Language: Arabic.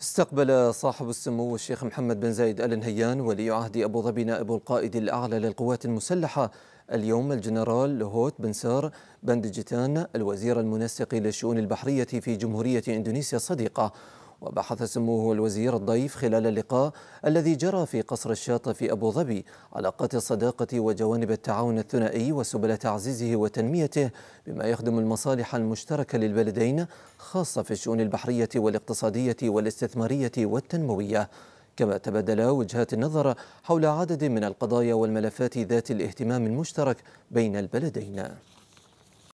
استقبل صاحب السمو الشيخ محمد بن زايد ال نهيان ولي عهد ابو ظبي نائب القائد الاعلى للقوات المسلحه اليوم الجنرال لهوت بن سار بندجتان الوزير المنسق للشؤون البحريه في جمهوريه اندونيسيا الصديقه وبحث سموه الوزير الضيف خلال اللقاء الذي جرى في قصر الشاطئ في أبو ظبي علاقات الصداقة وجوانب التعاون الثنائي وسبل تعزيزه وتنميته بما يخدم المصالح المشتركة للبلدين خاصة في الشؤون البحرية والاقتصادية والاستثمارية والتنموية كما تبادلا وجهات النظر حول عدد من القضايا والملفات ذات الاهتمام المشترك بين البلدين